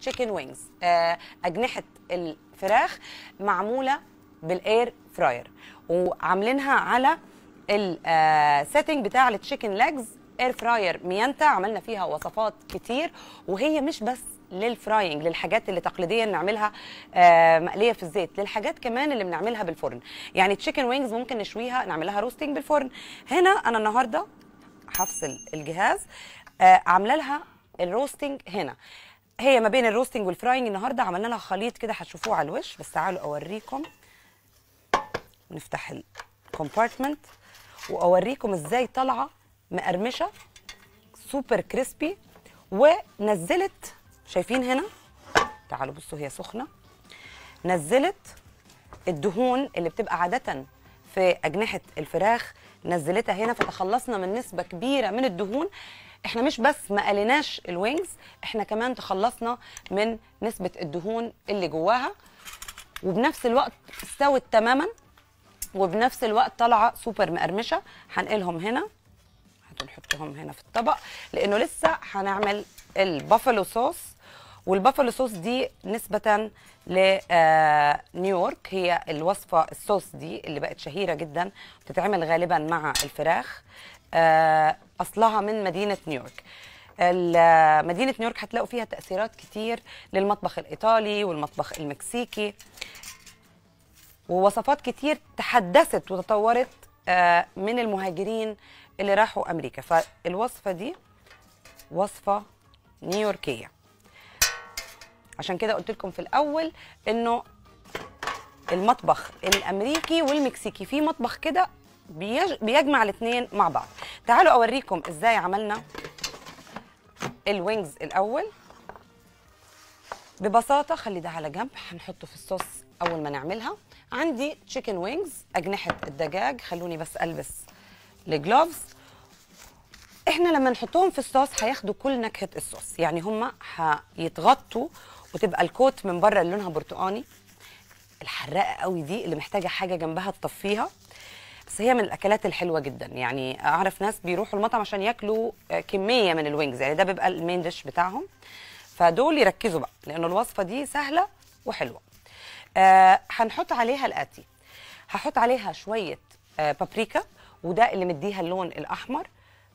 تشيكن وينجز آه، اجنحه الفراخ معموله بالاير فراير وعاملينها على السيتنج آه، بتاع التشيكن ليجز اير فراير ميانتا عملنا فيها وصفات كتير وهي مش بس للفراينج للحاجات اللي تقليديا نعملها آه، مقليه في الزيت للحاجات كمان اللي بنعملها بالفرن يعني تشيكن وينجز ممكن نشويها نعملها روستنج بالفرن هنا انا النهارده هفصل الجهاز عامله لها الروستنج هنا هي ما بين الروستنج والفراينج النهارده عملنا لها خليط كده هتشوفوه على الوش بس تعالوا اوريكم نفتح الكومبارتمنت واوريكم ازاي طالعه مقرمشه سوبر كريسبي ونزلت شايفين هنا تعالوا بصوا هي سخنه نزلت الدهون اللي بتبقى عاده في اجنحه الفراخ نزلتها هنا فتخلصنا من نسبه كبيره من الدهون احنا مش بس ما قلناش الوينجز احنا كمان تخلصنا من نسبه الدهون اللي جواها وبنفس الوقت استوت تماما وبنفس الوقت طالعه سوبر مقرمشه هنقلهم هنا هنحطهم هنا في الطبق لانه لسه هنعمل البافلو صوص والبافلو صوص دي نسبة آه، لنيويورك هي الوصفة الصوص دي اللي بقت شهيرة جدا بتتعمل غالبا مع الفراخ آه، اصلها من مدينه نيويورك مدينه نيويورك هتلاقوا فيها تاثيرات كتير للمطبخ الايطالي والمطبخ المكسيكي ووصفات كتير تحدثت وتطورت آه، من المهاجرين اللي راحوا امريكا فالوصفه دي وصفه نيويوركيه عشان كده قلت لكم في الاول انه المطبخ الامريكي والمكسيكي في مطبخ كده بيج... بيجمع الاثنين مع بعض تعالوا اوريكم ازاي عملنا الوينجز الاول ببساطه خلي ده على جنب هنحطه في الصوص اول ما نعملها عندي تشيكن وينجز اجنحه الدجاج خلوني بس البس الجلوفز احنا لما نحطهم في الصوص هياخدوا كل نكهه الصوص يعني هم هيتغطوا وتبقى الكوت من بره اللي لونها برتقاني الحراقه قوي دي اللي محتاجه حاجه جنبها تطفيها بس هي من الاكلات الحلوه جدا يعني اعرف ناس بيروحوا المطعم عشان ياكلوا آه، كميه من الوينجز يعني ده بيبقى المين ديش بتاعهم فدول يركزوا بقى لانه الوصفه دي سهله وحلوه آه هنحط عليها الاتي هحط عليها شويه آه، بابريكا وده اللي مديها اللون الاحمر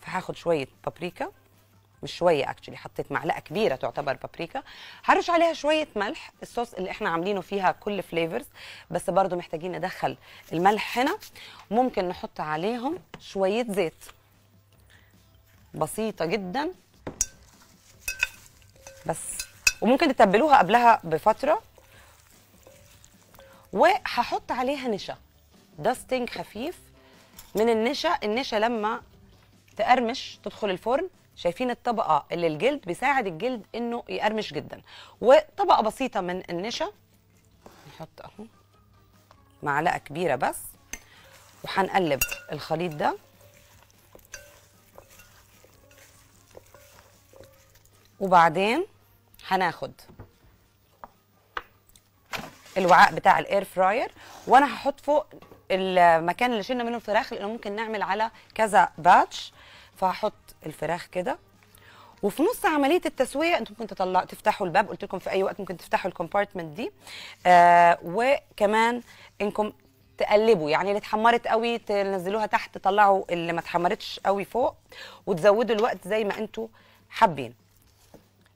فهاخد شويه بابريكا مش شويه اكشلي حطيت معلقه كبيره تعتبر بابريكا هرش عليها شويه ملح الصوص اللي احنا عاملينه فيها كل فليفرز بس برضو محتاجين ندخل الملح هنا ممكن نحط عليهم شويه زيت بسيطه جدا بس وممكن تتبلوها قبلها بفتره وهحط عليها نشا داستنج خفيف من النشا النشا لما تقرمش تدخل الفرن شايفين الطبقه اللي الجلد بيساعد الجلد انه يقرمش جدا وطبقه بسيطه من النشا نحط اهو معلقه كبيره بس وهنقلب الخليط ده وبعدين هناخد الوعاء بتاع الاير فراير وانا هحط فوق المكان اللي شلنا منه الفراخ لانه ممكن نعمل على كذا باتش فهحط الفراخ كده وفي نص عمليه التسويه انتم ممكن تطلع تفتحوا الباب قلت لكم في اي وقت ممكن تفتحوا الكومبارتمنت دي آه وكمان انكم تقلبوا يعني اللي اتحمرت قوي تنزلوها تحت تطلعوا اللي ما اتحمرتش قوي فوق وتزودوا الوقت زي ما انتم حابين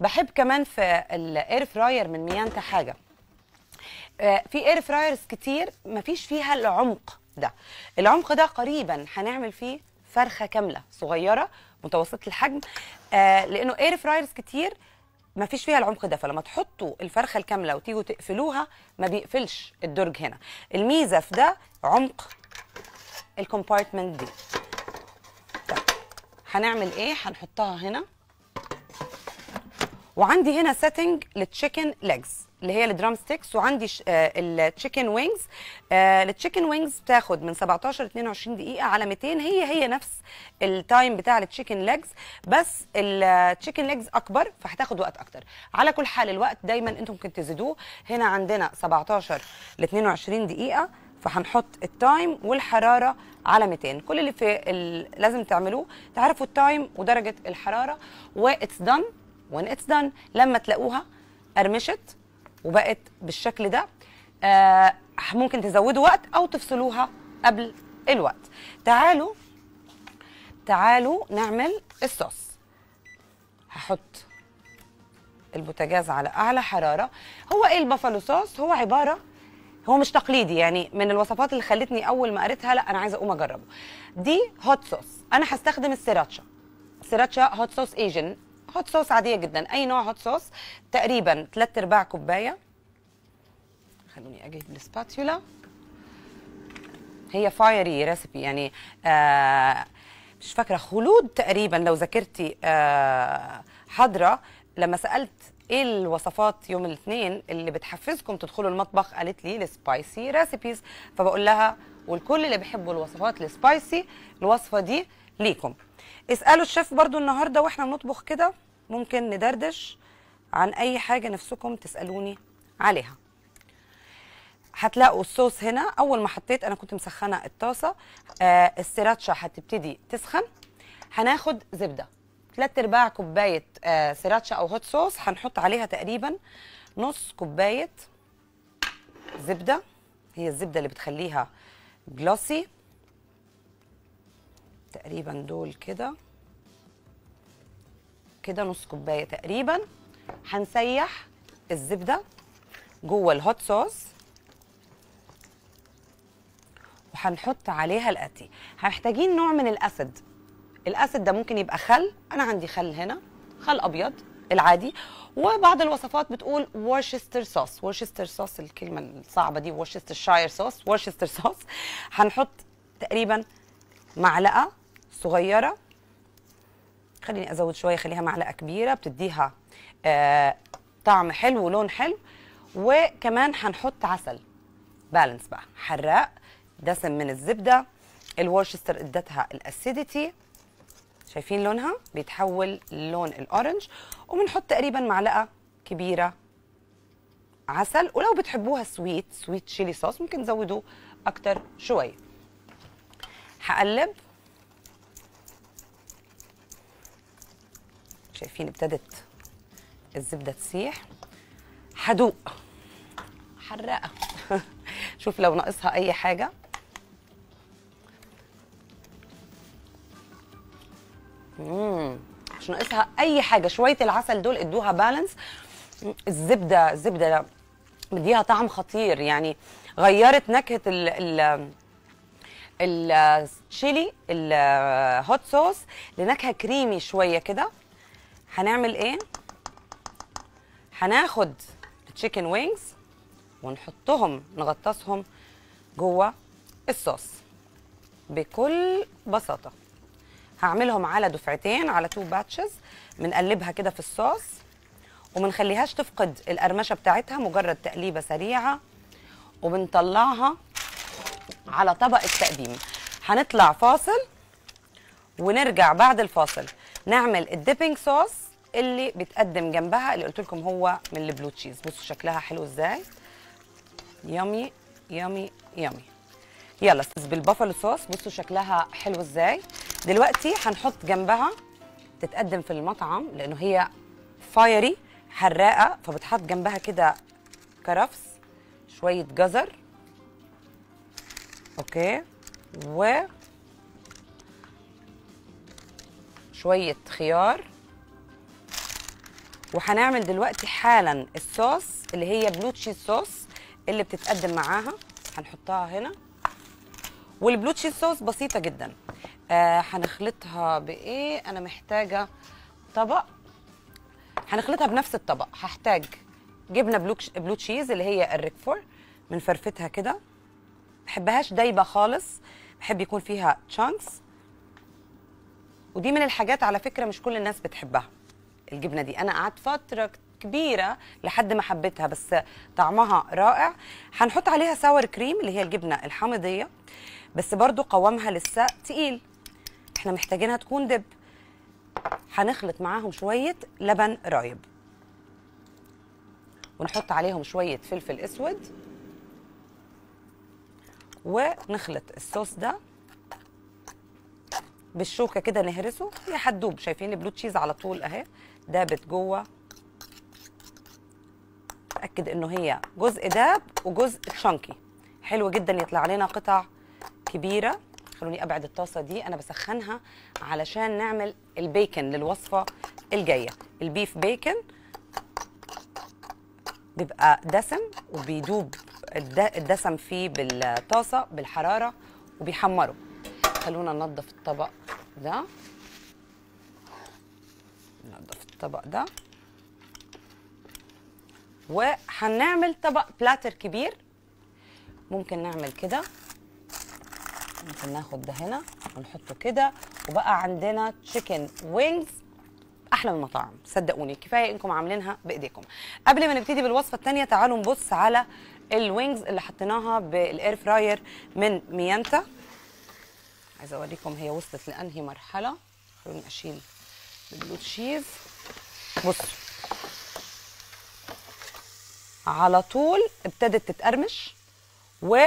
بحب كمان في الاير فراير من ميانتا حاجه آه في اير فرايرز كتير مفيش فيها العمق ده العمق ده قريبا هنعمل فيه فرخه كامله صغيره متوسطه الحجم آه لانه اير فرايرز كتير ما فيش فيها العمق ده فلما تحطوا الفرخه الكامله وتيجوا تقفلوها ما بيقفلش الدرج هنا الميزه في ده عمق الكومبارتمنت دي طيب هنعمل ايه هنحطها هنا وعندي هنا سيتنج للتشيكن ليجز اللي هي الدرام ستيكس وعندي آه، التشيكن وينجز آه، التشيكن وينجز بتاخد من 17 ل 22 دقيقه على 200 هي هي نفس التايم بتاع التشيكن ليجز بس التشيكن ليجز اكبر فهتاخد وقت اكتر على كل حال الوقت دايما انتم ممكن تزيدوه هنا عندنا 17 ل 22 دقيقه فهنحط التايم والحراره على 200 كل اللي في لازم تعملوه تعرفوا التايم ودرجه الحراره واتس دان وان اتس دان لما تلاقوها قرمشت وبقت بالشكل ده آه ممكن تزودوا وقت او تفصلوها قبل الوقت تعالوا تعالوا نعمل الصوص هحط البوتاجاز على اعلى حراره هو ايه البافالو صوص هو عباره هو مش تقليدي يعني من الوصفات اللي خلتني اول ما قريتها لا انا عايزه اقوم اجربه دي هوت صوص انا هستخدم السيراتشا سيراتشا هوت صوص ايجن هوت صوص عاديه جدا اي نوع هوت صوص تقريبا 3 ارباع كوبايه خلوني اجيب السباتيولا هي فايري ريسبي يعني آه مش فاكره خلود تقريبا لو ذاكرتي آه حضره لما سالت ايه الوصفات يوم الاثنين اللي بتحفزكم تدخلوا المطبخ قالت لي السبايسي ريسبيز فبقول لها والكل اللي بيحبوا الوصفات السبايسي الوصفه دي ليكم اسالوا الشيف برضو النهارده واحنا بنطبخ كده ممكن ندردش عن اي حاجه نفسكم تسالوني عليها هتلاقوا الصوص هنا اول ما حطيت انا كنت مسخنه الطاسه آه السيراتشا هتبتدي تسخن هناخد زبده 3 ارباع كوبايه آه سيراتشا او هوت صوص هنحط عليها تقريبا نص كوبايه زبده هي الزبده اللي بتخليها جلوسي تقريبا دول كده كده نص كوبايه تقريبا هنسيح الزبده جوه الهوت صوص وهنحط عليها الاتي هنحتاجين نوع من الاسد الاسد ده ممكن يبقى خل انا عندي خل هنا خل ابيض العادي وبعض الوصفات بتقول وورشستر صوص وورشستر صوص الكلمه الصعبه دي وورشستر شاير صوص وورشستر صوص هنحط تقريبا معلقه صغيره خليني ازود شويه خليها معلقه كبيره بتديها آه طعم حلو ولون حلو وكمان هنحط عسل بالانس بقى حراق دسم من الزبده الورشستر ادتها الاسيديتي شايفين لونها بيتحول لون الاورنج وبنحط تقريبا معلقه كبيره عسل ولو بتحبوها سويت سويت شيلي صوص ممكن تزودوا اكتر شويه هقلب شايفين ابتدت الزبده تسيح هدوق حرقه شوف لو ناقصها اي حاجه امم مش ناقصها اي حاجه شويه العسل دول ادوها بالانس الزبده الزبده مديها طعم خطير يعني غيرت نكهه ال ال التشيلي الهوت صوص لنكهه كريمي شويه كده هنعمل ايه هناخد التشيكن وينجز ونحطهم نغطسهم جوه الصوص بكل بساطه هعملهم على دفعتين على تو باتشز بنقلبها كده في الصوص ومنخليهاش تفقد القرمشه بتاعتها مجرد تقليبه سريعه وبنطلعها على طبق التقديم هنطلع فاصل ونرجع بعد الفاصل نعمل الديبنج صوص اللي بتقدم جنبها اللي قلت لكم هو من البلو تشيز بصوا شكلها حلو ازاي يامي يامي يامي يلا استاذ بالبافلو صوص بصوا شكلها حلو ازاي دلوقتي هنحط جنبها تتقدم في المطعم لانه هي فايري حراقه فبتحط جنبها كده كرفس شويه جزر اوكي و شويه خيار وهنعمل دلوقتي حالا الصوص اللي هي بلو تشيز صوص اللي بتتقدم معاها هنحطها هنا والبلو تشيز صوص بسيطه جدا آه هنخلطها بايه انا محتاجه طبق هنخلطها بنفس الطبق هحتاج جبنه بلو بلو تشيز اللي هي الريكفور بنفرفتها كده بحبهاش دايبه خالص بحب يكون فيها تشانكس ودي من الحاجات على فكره مش كل الناس بتحبها الجبنه دي انا قعدت فتره كبيره لحد ما حبيتها بس طعمها رائع هنحط عليها ساور كريم اللي هي الجبنه الحامضيه بس برضو قوامها لسه تقيل احنا محتاجينها تكون دب هنخلط معاهم شويه لبن رايب ونحط عليهم شويه فلفل اسود ونخلط الصوص ده بالشوكه كده نهرسه هتدوب شايفين البلو تشيز على طول اهي دابت جوه اتاكد انه هي جزء داب وجزء تشانكي حلو جدا يطلع لنا قطع كبيره خلوني ابعد الطاسه دي انا بسخنها علشان نعمل البيكن للوصفه الجايه البيف بيكن بيبقى دسم وبيدوب الدسم فيه بالطاسه بالحراره وبيحمره خلونا ننظف الطبق ده نضف الطبق ده وهنعمل طبق بلاتر كبير ممكن نعمل كده ممكن ناخد ده هنا ونحطه كده وبقى عندنا تشيكن وينجز احلى من المطاعم صدقوني كفايه انكم عاملينها بايديكم قبل ما نبتدي بالوصفه الثانيه تعالوا نبص على الوينجز اللي حطيناها بالاير فراير من ميانتا عايزه اوريكم هي وصلت لانهي مرحله خلوني اشيل البلو تشيز بصوا على طول ابتدت تتقرمش و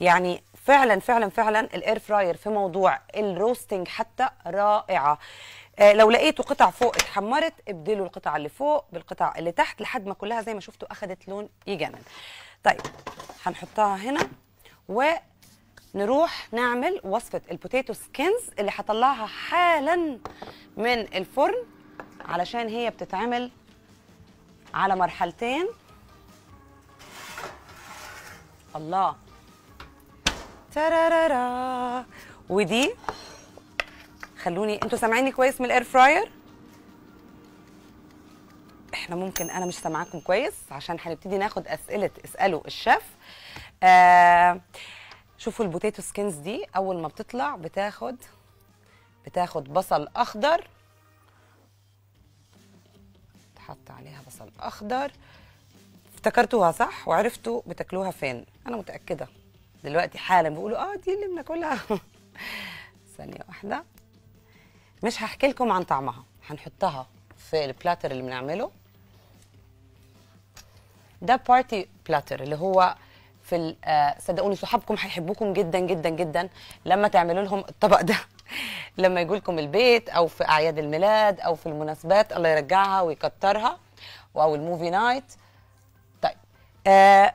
يعني فعلا فعلا فعلا الاير فراير في موضوع الروستنج حتى رائعه آه لو لقيتوا قطع فوق اتحمرت ابدلوا القطع اللي فوق بالقطع اللي تحت لحد ما كلها زي ما شفتوا اخذت لون يجنن طيب هنحطها هنا و نروح نعمل وصفه البوتيتو سكينز اللي هطلعها حالا من الفرن علشان هي بتتعمل على مرحلتين الله ترارارا ودي خلوني انتوا سامعيني كويس من الاير فراير احنا ممكن انا مش سامعاكم كويس عشان هنبتدي ناخد اسئله اسالوا الشيف آه شوفوا البوتيتو سكينز دي اول ما بتطلع بتاخد بتاخد بصل اخضر تحط عليها بصل اخضر افتكرتوها صح وعرفتوا بتاكلوها فين انا متاكده دلوقتي حالا بيقولوا اه دي اللي بناكلها ثانيه واحده مش هحكي لكم عن طعمها هنحطها في البلاتر اللي بنعمله ده بارتي بلاتر اللي هو في آه، صدقوني صحابكم هيحبوكم جدا جدا جدا لما تعملوا لهم الطبق ده لما يجوا لكم البيت او في اعياد الميلاد او في المناسبات الله يرجعها ويكترها او الموفي نايت طيب آه